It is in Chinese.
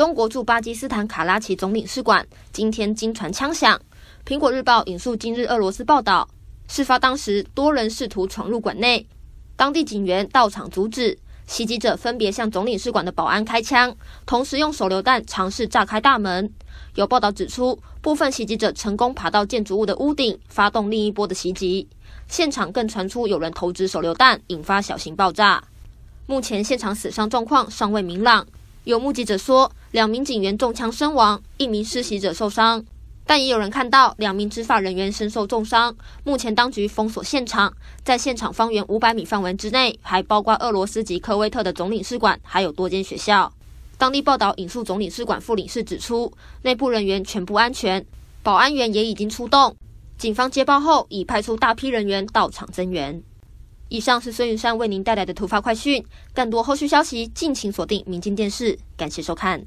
中国驻巴基斯坦卡拉奇总领事馆今天惊传枪响。苹果日报引述今日俄罗斯报道，事发当时多人试图闯入馆内，当地警员到场阻止，袭击者分别向总领事馆的保安开枪，同时用手榴弹尝试炸开大门。有报道指出，部分袭击者成功爬到建筑物的屋顶，发动另一波的袭击。现场更传出有人投掷手榴弹，引发小型爆炸。目前现场死伤状况尚未明朗。有目击者说，两名警员中枪身亡，一名施袭者受伤。但也有人看到两名执法人员身受重伤。目前，当局封锁现场，在现场方圆五百米范围之内，还包括俄罗斯及科威特的总领事馆，还有多间学校。当地报道引述总领事馆副领事指出，内部人员全部安全，保安员也已经出动。警方接报后，已派出大批人员到场增援。以上是孙云山为您带来的突发快讯，更多后续消息，敬请锁定明镜电视。感谢收看。